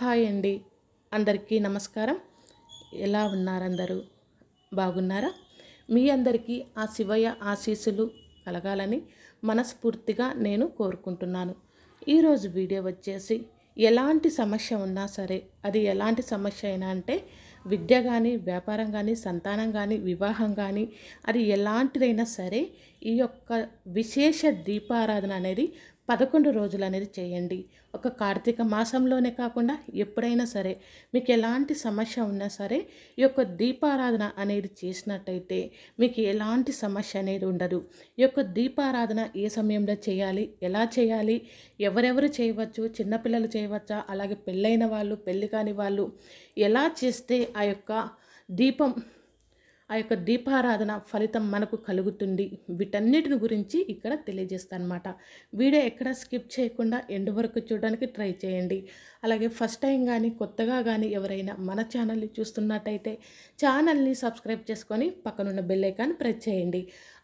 hi అండి అందరికీ నమస్కారం ఎలా ఉన్నారందరూ బాగున్నారా మీ అందరికీ ఆ శివయ్య ఆశీస్సులు కలగాలని మనస్ఫూర్తిగా నేను కోరుకుంటున్నాను ఈరోజు వీడియో వచ్చేసి ఎలాంటి సమస్య ఉన్నా సరే అది ఎలాంటి సమస్య అయినా అంటే విద్య కానీ వ్యాపారం కానీ సంతానం కానీ వివాహం కానీ అది ఎలాంటిదైనా సరే ఈ యొక్క విశేష దీపారాధన అనేది పదకొండు రోజులు అనేది చేయండి ఒక కార్తీక మాసంలోనే కాకుండా ఎప్పుడైనా సరే మీకు ఎలాంటి సమస్య ఉన్నా సరే ఈ యొక్క దీపారాధన అనేది చేసినట్టయితే మీకు ఎలాంటి సమస్య అనేది ఉండదు ఈ యొక్క దీపారాధన ఏ సమయంలో చేయాలి ఎలా చేయాలి ఎవరెవరు చేయవచ్చు చిన్నపిల్లలు చేయవచ్చా అలాగే పెళ్ళైన వాళ్ళు పెళ్ళి కాని వాళ్ళు ఎలా చేస్తే ఆ యొక్క దీపం ఆ యొక్క దీపారాధన ఫలితం మనకు కలుగుతుంది వీటన్నిటిని గురించి ఇక్కడ తెలియజేస్తాను అనమాట వీడియో ఎక్కడ స్కిప్ చేయకుండా ఎండు వరకు చూడడానికి ట్రై చేయండి అలాగే ఫస్ట్ టైం కానీ కొత్తగా కానీ ఎవరైనా మన ఛానల్ని చూస్తున్నట్టయితే ఛానల్ని సబ్స్క్రైబ్ చేసుకొని పక్కనున్న బెల్ ప్రెస్ చేయండి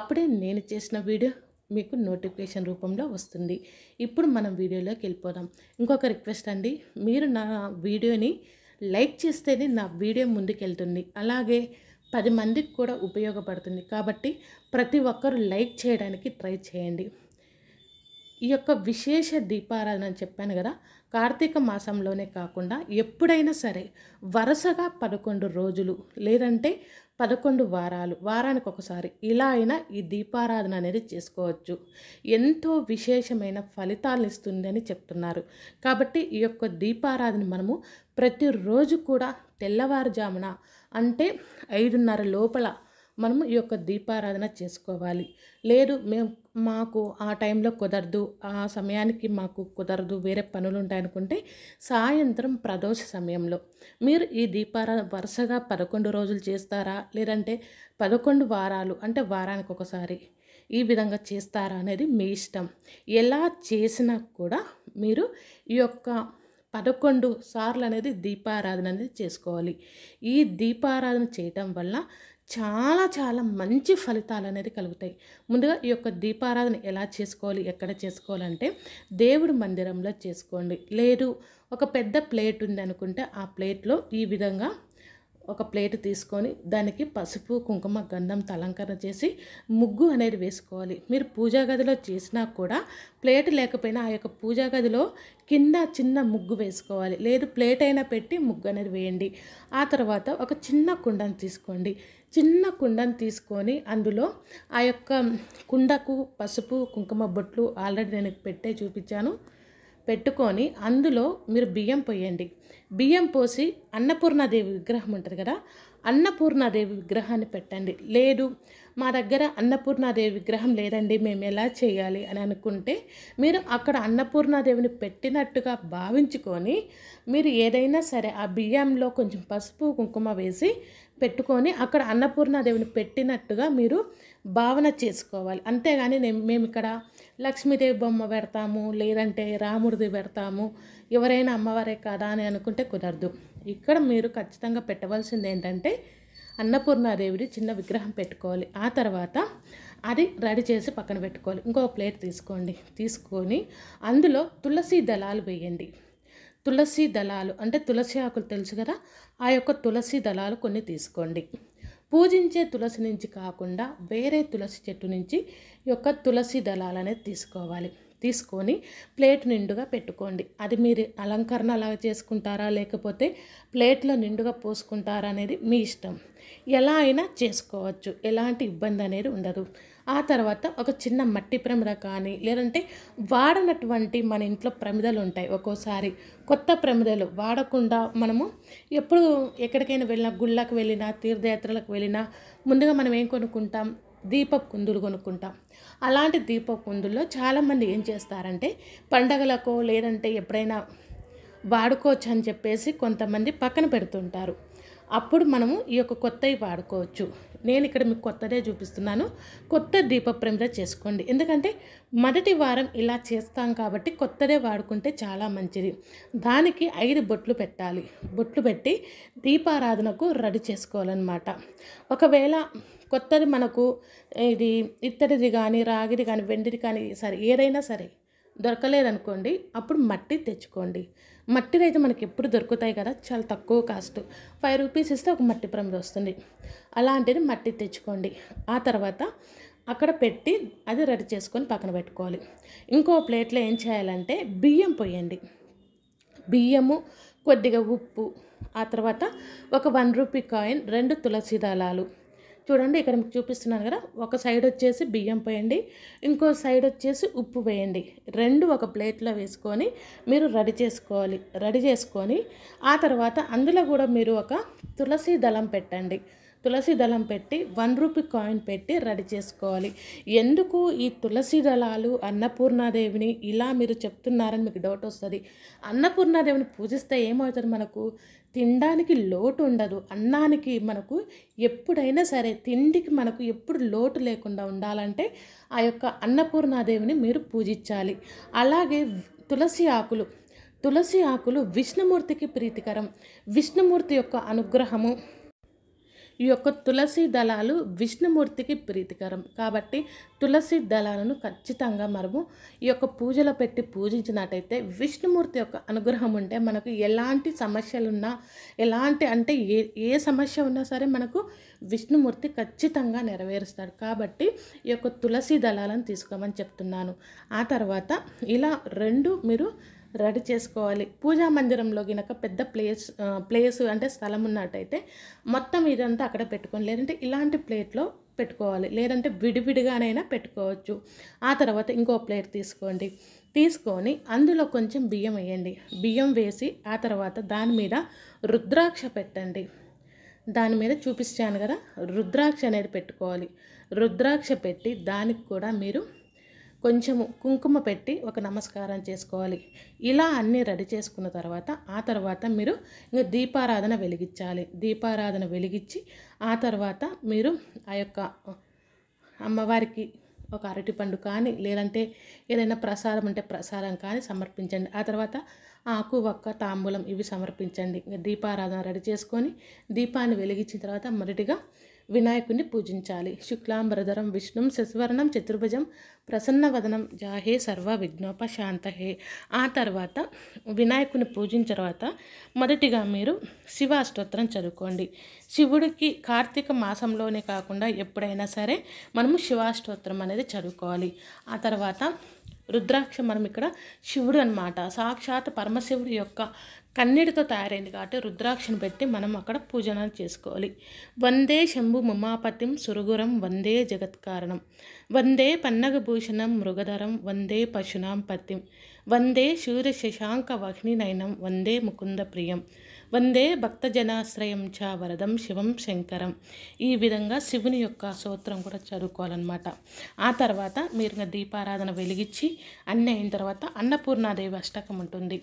అప్పుడే నేను చేసిన వీడియో మీకు నోటిఫికేషన్ రూపంలో వస్తుంది ఇప్పుడు మనం వీడియోలోకి వెళ్ళిపోదాం ఇంకొక రిక్వెస్ట్ అండి మీరు నా వీడియోని లైక్ చేస్తేనే నా వీడియో ముందుకెళ్తుంది అలాగే పది మందికి కూడా ఉపయోగపడుతుంది కాబట్టి ప్రతి ఒక్కరూ లైక్ చేయడానికి ట్రై చేయండి ఈ యొక్క విశేష దీపారాధన అని చెప్పాను కదా కార్తీక మాసంలోనే కాకుండా ఎప్పుడైనా సరే వరుసగా పదకొండు రోజులు లేదంటే పదకొండు వారాలు వారానికి ఒకసారి ఇలా అయినా ఈ దీపారాధన అనేది చేసుకోవచ్చు ఎంతో విశేషమైన ఫలితాలు ఇస్తుందని చెప్తున్నారు కాబట్టి ఈ యొక్క దీపారాధన మనము ప్రతిరోజు కూడా తెల్లవారుజామున అంటే ఐదున్నర లోపల మనము ఈ యొక్క దీపారాధన చేసుకోవాలి లేదు మేము మాకు ఆ టైంలో కుదరదు ఆ సమయానికి మాకు కుదరదు వేరే పనులు ఉంటాయనుకుంటే సాయంత్రం ప్రదోష సమయంలో మీరు ఈ దీపారాధన వరుసగా పదకొండు రోజులు చేస్తారా లేదంటే పదకొండు వారాలు అంటే వారానికి ఒకసారి ఈ విధంగా చేస్తారా అనేది మీ ఇష్టం ఎలా చేసినా కూడా మీరు ఈ యొక్క పదకొండు సార్లు అనేది దీపారాధన అనేది చేసుకోవాలి ఈ దీపారాధన చేయటం వల్ల చాలా చాలా మంచి ఫలితాలు అనేది కలుగుతాయి ముందుగా ఈ యొక్క దీపారాధన ఎలా చేసుకోవాలి ఎక్కడ చేసుకోవాలంటే దేవుడి మందిరంలో చేసుకోండి లేదు ఒక పెద్ద ప్లేట్ ఉంది అనుకుంటే ఆ ప్లేట్లో ఈ విధంగా ఒక ప్లేట్ తీసుకొని దానికి పసుపు కుంకుమ గంధంతో అలంకరణ చేసి ముగ్గు అనేది వేసుకోవాలి మీరు పూజా గదిలో చేసినా కూడా ప్లేట్ లేకపోయినా ఆ యొక్క పూజా గదిలో కింద చిన్న ముగ్గు వేసుకోవాలి లేదు ప్లేట్ అయినా పెట్టి ముగ్గు అనేది వేయండి ఆ తర్వాత ఒక చిన్న కుండను తీసుకోండి చిన్న కుండను తీసుకొని అందులో ఆ యొక్క కుండకు పసుపు కుంకుమ బొట్లు ఆల్రెడీ నేను పెట్టే చూపించాను పెట్టుకొని అందులో మీరు బియ్యం పోయండి బియ్యం పోసి అన్నపూర్ణాదేవి విగ్రహం ఉంటుంది కదా అన్నపూర్ణాదేవి విగ్రహాన్ని పెట్టండి లేదు మా దగ్గర అన్నపూర్ణాదేవి విగ్రహం లేదండి మేము ఎలా చేయాలి అని అనుకుంటే మీరు అక్కడ అన్నపూర్ణాదేవిని పెట్టినట్టుగా భావించుకొని మీరు ఏదైనా సరే ఆ బియ్యంలో కొంచెం పసుపు కుంకుమ వేసి పెట్టుకొని అక్కడ అన్నపూర్ణాదేవిని పెట్టినట్టుగా మీరు భావన చేసుకోవాలి అంతేగాని మేము ఇక్కడ లక్ష్మీదేవి బొమ్మ పెడతాము లేదంటే రాముడిది పెడతాము ఎవరైనా అమ్మవారే కదా అని అనుకుంటే కుదరదు ఇక్కడ మీరు ఖచ్చితంగా పెట్టవలసింది ఏంటంటే అన్నపూర్ణాదేవిని చిన్న విగ్రహం పెట్టుకోవాలి ఆ తర్వాత అది రెడీ చేసి పక్కన పెట్టుకోవాలి ఇంకో ప్లేట్ తీసుకోండి తీసుకొని అందులో తులసి దళాలు వేయండి తులసి దళాలు అంటే తులసి ఆకులు తెలుసు కదా ఆ యొక్క తులసి దళాలు కొన్ని తీసుకోండి పూజించే తులసి నుంచి కాకుండా వేరే తులసి చెట్టు నుంచి యొక్క తులసి దళాలు అనేది తీసుకోవాలి తీసుకొని ప్లేట్ నిండుగా పెట్టుకోండి అది మీరు అలంకరణ అలా చేసుకుంటారా లేకపోతే ప్లేట్లో నిండుగా పోసుకుంటారా అనేది మీ ఇష్టం ఎలా అయినా చేసుకోవచ్చు ఎలాంటి ఇబ్బంది అనేది ఉండదు ఆ తర్వాత ఒక చిన్న మట్టి ప్రమిద కానీ లేదంటే వాడనటువంటి మన ఇంట్లో ప్రమిదలు ఉంటాయి ఒక్కోసారి కొత్త ప్రమిదలు వాడకుండా మనము ఎప్పుడు ఎక్కడికైనా వెళ్ళినా గుళ్ళకు వెళ్ళినా తీర్థయాత్రలకు వెళ్ళినా ముందుగా మనం ఏం కొనుక్కుంటాం దీపపు కుందులు కొనుక్కుంటాం అలాంటి దీపపు కుందుల్లో చాలామంది ఏం చేస్తారంటే పండగలకో లేదంటే ఎప్పుడైనా వాడుకోవచ్చు అని చెప్పేసి కొంతమంది పక్కన పెడుతుంటారు అప్పుడు మనము ఈ యొక్క కొత్తవి వాడుకోవచ్చు నేను ఇక్కడ మీకు కొత్తదే చూపిస్తున్నాను కొత్త దీపప్రమిద చేసుకోండి ఎందుకంటే మొదటి వారం ఇలా చేస్తాం కాబట్టి కొత్తదే వాడుకుంటే చాలా మంచిది దానికి ఐదు బొట్లు పెట్టాలి బొట్లు పెట్టి దీపారాధనకు రెడీ చేసుకోవాలన్నమాట ఒకవేళ కొత్తది మనకు ఇది ఇత్తడిది కానీ రాగిది కానీ వెండిది కానీ సరే ఏదైనా సరే దొరకలేదనుకోండి అప్పుడు మట్టి తెచ్చుకోండి మట్టిని అయితే మనకి ఎప్పుడు దొరుకుతాయి కదా చాలా తక్కువ కాస్ట్ ఫైవ్ రూపీస్ ఇస్తే ఒక మట్టి ప్రమిద వస్తుంది అలాంటిది మట్టి తెచ్చుకోండి ఆ తర్వాత అక్కడ పెట్టి అది రెడీ చేసుకొని పక్కన పెట్టుకోవాలి ఇంకో ప్లేట్లో ఏం చేయాలంటే బియ్యం పోయండి బియ్యము కొద్దిగా ఉప్పు ఆ తర్వాత ఒక వన్ రూపీ కాయిన్ రెండు తులసి దళాలు చూడండి ఇక్కడ మీకు చూపిస్తున్నాను కదా ఒక సైడ్ వచ్చేసి బియ్యం పోయండి ఇంకో సైడ్ వచ్చేసి ఉప్పు వేయండి రెండు ఒక ప్లేట్లో వేసుకొని మీరు రెడీ చేసుకోవాలి రెడీ చేసుకొని ఆ తర్వాత అందులో కూడా మీరు ఒక తులసి దళం పెట్టండి తులసి దళం పెట్టి వన్ రూపీ కాయిన్ పెట్టి రెడీ చేసుకోవాలి ఎందుకు ఈ తులసి దళాలు అన్నపూర్ణాదేవిని ఇలా మీరు చెప్తున్నారని మీకు డౌట్ వస్తుంది అన్నపూర్ణాదేవిని పూజిస్తే ఏమవుతుంది మనకు తినడానికి లోటు ఉండదు అన్నానికి మనకు ఎప్పుడైనా సరే తిండికి మనకు ఎప్పుడు లోటు లేకుండా ఉండాలంటే ఆ యొక్క అన్నపూర్ణాదేవిని మీరు పూజించాలి అలాగే తులసి ఆకులు తులసి ఆకులు విష్ణుమూర్తికి ప్రీతికరం విష్ణుమూర్తి యొక్క అనుగ్రహము ఈ యొక్క తులసి దళాలు విష్ణుమూర్తికి ప్రీతికరం కాబట్టి తులసి దళాలను ఖచ్చితంగా మనము ఈ యొక్క పూజలో పెట్టి పూజించినట్టయితే విష్ణుమూర్తి యొక్క అనుగ్రహం ఉంటే మనకు ఎలాంటి సమస్యలున్నా ఎలాంటి అంటే ఏ ఏ సమస్య ఉన్నా సరే మనకు విష్ణుమూర్తి ఖచ్చితంగా నెరవేరుస్తాడు కాబట్టి ఈ యొక్క తులసి దళాలను తీసుకోమని చెప్తున్నాను ఆ తర్వాత ఇలా రెండు మీరు రెడీ చేసుకోవాలి పూజా మందిరంలో గినక పెద్ద ప్లేస్ ప్లేస్ అంటే స్థలం ఉన్నట్టయితే మొత్తం ఇదంతా అక్కడ పెట్టుకొని లేదంటే ఇలాంటి ప్లేట్లో పెట్టుకోవాలి లేదంటే విడివిడిగానైనా పెట్టుకోవచ్చు ఆ తర్వాత ఇంకో ప్లేట్ తీసుకోండి తీసుకొని అందులో కొంచెం బియ్యం వేయండి బియ్యం వేసి ఆ తర్వాత దాని మీద రుద్రాక్ష పెట్టండి దాని మీద చూపిస్తాను కదా రుద్రాక్ష అనేది పెట్టుకోవాలి రుద్రాక్ష పెట్టి దానికి కూడా మీరు కొంచెము కుంకుమ పెట్టి ఒక నమస్కారం చేసుకోవాలి ఇలా అన్నీ రెడీ చేసుకున్న తర్వాత ఆ తర్వాత మీరు ఇంకా దీపారాధన వెలిగించాలి దీపారాధన వెలిగించి ఆ తర్వాత మీరు ఆ యొక్క అమ్మవారికి ఒక అరటిపండు కానీ లేదంటే ఏదైనా ప్రసాదం అంటే ప్రసాదం కానీ సమర్పించండి ఆ తర్వాత ఆకు వక్క తాంబూలం ఇవి సమర్పించండి దీపారాధన రెడీ చేసుకొని దీపాన్ని వెలిగించిన తర్వాత మొదటిగా వినాయకుని పూజించాలి శుక్లాంబరధరం విష్ణుం శశివర్ణం చతుర్భుజం ప్రసన్నవదనం జాహే సర్వ విఘ్నోప శాంతహే ఆ తర్వాత వినాయకుని పూజించిన తర్వాత మొదటిగా మీరు శివాష్టోత్రం చదువుకోండి శివుడికి కార్తీక మాసంలోనే కాకుండా ఎప్పుడైనా సరే మనము శివాష్టోత్రం అనేది చదువుకోవాలి ఆ తర్వాత రుద్రాక్ష మనం ఇక్కడ శివుడు అనమాట సాక్షాత్ పరమశివుడి యొక్క కన్నీటితో తయారైంది కాబట్టి రుద్రాక్షను పెట్టి మనం అక్కడ పూజన చేసుకోవాలి వందే శంభు మమాపతిం సురుగురం వందే జగత్కారణం వందే పన్నగభూషణం మృగధరం వందే పశునాం పతిం వందే సూర్య శశాంక వహ్ని నయనం వందే ముకుంద ప్రియం వందే భక్తజనాశ్రయం చ వరదం శివం శంకరం ఈ విధంగా శివుని యొక్క సూత్రం కూడా చదువుకోవాలన్నమాట ఆ తర్వాత మీరు దీపారాధన వెలిగించి అన్నీ అయిన తర్వాత అన్నపూర్ణాదేవి అష్టకం ఉంటుంది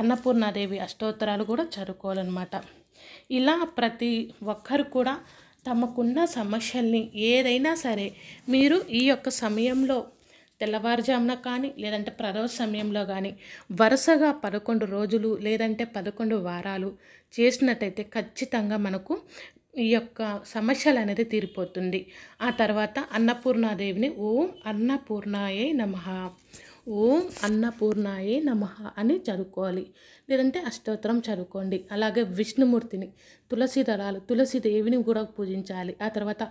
అన్నపూర్ణాదేవి అష్టోత్తరాలు కూడా చదువుకోవాలన్నమాట ఇలా ప్రతి ఒక్కరు కూడా తమకున్న సమస్యల్ని ఏదైనా సరే మీరు ఈ యొక్క సమయంలో తెల్లవారుజామున కానీ లేదంటే ప్రదోష సమయంలో కానీ వరుసగా పదకొండు రోజులు లేదంటే పదకొండు వారాలు చేసినట్టయితే ఖచ్చితంగా మనకు ఈ యొక్క సమస్యలు అనేది తీరిపోతుంది ఆ తర్వాత అన్నపూర్ణాదేవిని ఓం అన్నపూర్ణాయే నమ ఓం అన్నపూర్ణాయే నమ అని చదువుకోవాలి లేదంటే అష్టోత్తరం చదువుకోండి అలాగే విష్ణుమూర్తిని తులసి దళాలు తులసి దేవిని కూడా పూజించాలి ఆ తర్వాత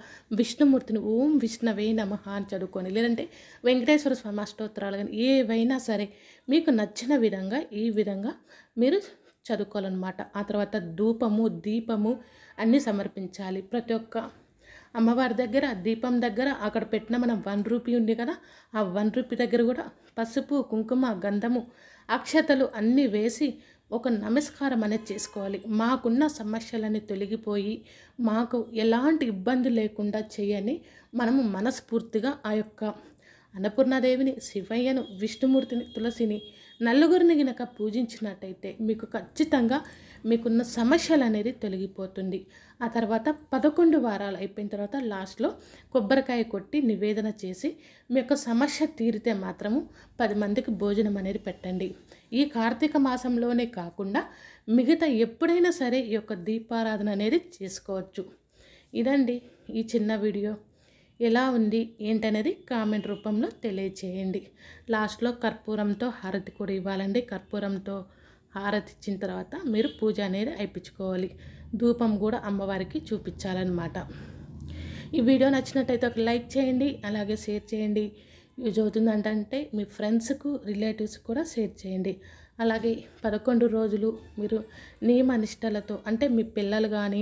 విష్ణుమూర్తిని ఓం విష్ణవే నమ అని చదువుకోండి లేదంటే వెంకటేశ్వర స్వామి అష్టోత్తరాలు కానీ ఏవైనా సరే మీకు నచ్చిన విధంగా ఈ విధంగా మీరు చదువుకోవాలన్నమాట ఆ తర్వాత ధూపము దీపము అన్నీ సమర్పించాలి ప్రతి ఒక్క అమ్మవారి దగ్గర దీపం దగ్గర అక్కడ పెట్టిన మనం వన్ రూపీ ఉంది కదా ఆ వన్ రూపీ దగ్గర కూడా పసుపు కుంకుమ గంధము అక్షతలు అన్నీ వేసి ఒక నమస్కారం అనేది చేసుకోవాలి మాకున్న సమస్యలన్నీ తొలగిపోయి మాకు ఎలాంటి ఇబ్బంది లేకుండా చేయని మనము మనస్ఫూర్తిగా ఆ యొక్క అన్నపూర్ణాదేవిని శివయ్యను విష్ణుమూర్తిని తులసిని నలుగురిని గనక పూజించినట్టయితే మీకు ఖచ్చితంగా మీకున్న సమస్యలు అనేది తొలగిపోతుంది ఆ తర్వాత పదకొండు వారాలు అయిపోయిన తర్వాత లాస్ట్లో కొబ్బరికాయ కొట్టి నివేదన చేసి మీ యొక్క సమస్య తీరితే మాత్రము పది మందికి భోజనం అనేది పెట్టండి ఈ కార్తీక మాసంలోనే కాకుండా మిగతా ఎప్పుడైనా సరే ఈ యొక్క దీపారాధన అనేది చేసుకోవచ్చు ఇదండి ఈ చిన్న వీడియో ఎలా ఉంది ఏంటనేది కామెంట్ రూపంలో తెలియచేయండి లాస్ట్లో కర్పూరంతో హారతి కూడా ఇవ్వాలండి కర్పూరంతో హారతి ఇచ్చిన తర్వాత మీరు పూజ అనేది అయిపించుకోవాలి ధూపం కూడా అమ్మవారికి చూపించాలన్నమాట ఈ వీడియో నచ్చినట్టయితే ఒక లైక్ చేయండి అలాగే షేర్ చేయండి యూజ్ అవుతుందంటే మీ ఫ్రెండ్స్కు రిలేటివ్స్ కూడా షేర్ చేయండి అలాగే పదకొండు రోజులు మీరు నియమ నిష్టలతో అంటే మీ పిల్లలు కానీ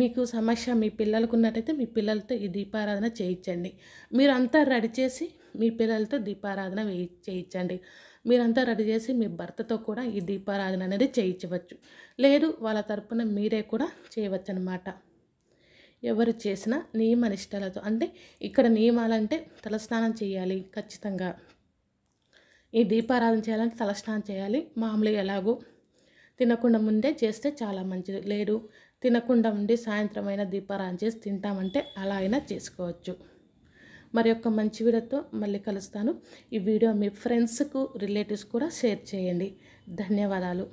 మీకు సమస్య మీ పిల్లలకు ఉన్నట్టయితే మీ పిల్లలతో ఈ దీపారాధన చేయించండి మీరు అంతా రెడీ చేసి మీ పిల్లలతో దీపారాధన వేయి చేయించండి మీరంతా రెడీ చేసి మీ భర్తతో కూడా ఈ దీపారాధన అనేది చేయించవచ్చు లేదు వాళ్ళ తరపున మీరే కూడా చేయవచ్చు అనమాట ఎవరు చేసినా నియమ నిష్టలతో అంటే ఇక్కడ నియమాలంటే తలస్నానం చేయాలి ఖచ్చితంగా ఈ దీపారాధన చేయాలంటే తలస్నానం చేయాలి మామూలు ఎలాగో తినకుండా ముందే చేస్తే చాలా మంచిది లేదు తినకుండా ఉండి సాయంత్రం అయినా దీపారాధన చేసి తింటామంటే అలా అయినా చేసుకోవచ్చు మరి యొక్క మంచి వీడియోతో మళ్ళీ కలుస్తాను ఈ వీడియో మీ ఫ్రెండ్స్కు రిలేటివ్స్ కూడా షేర్ చేయండి ధన్యవాదాలు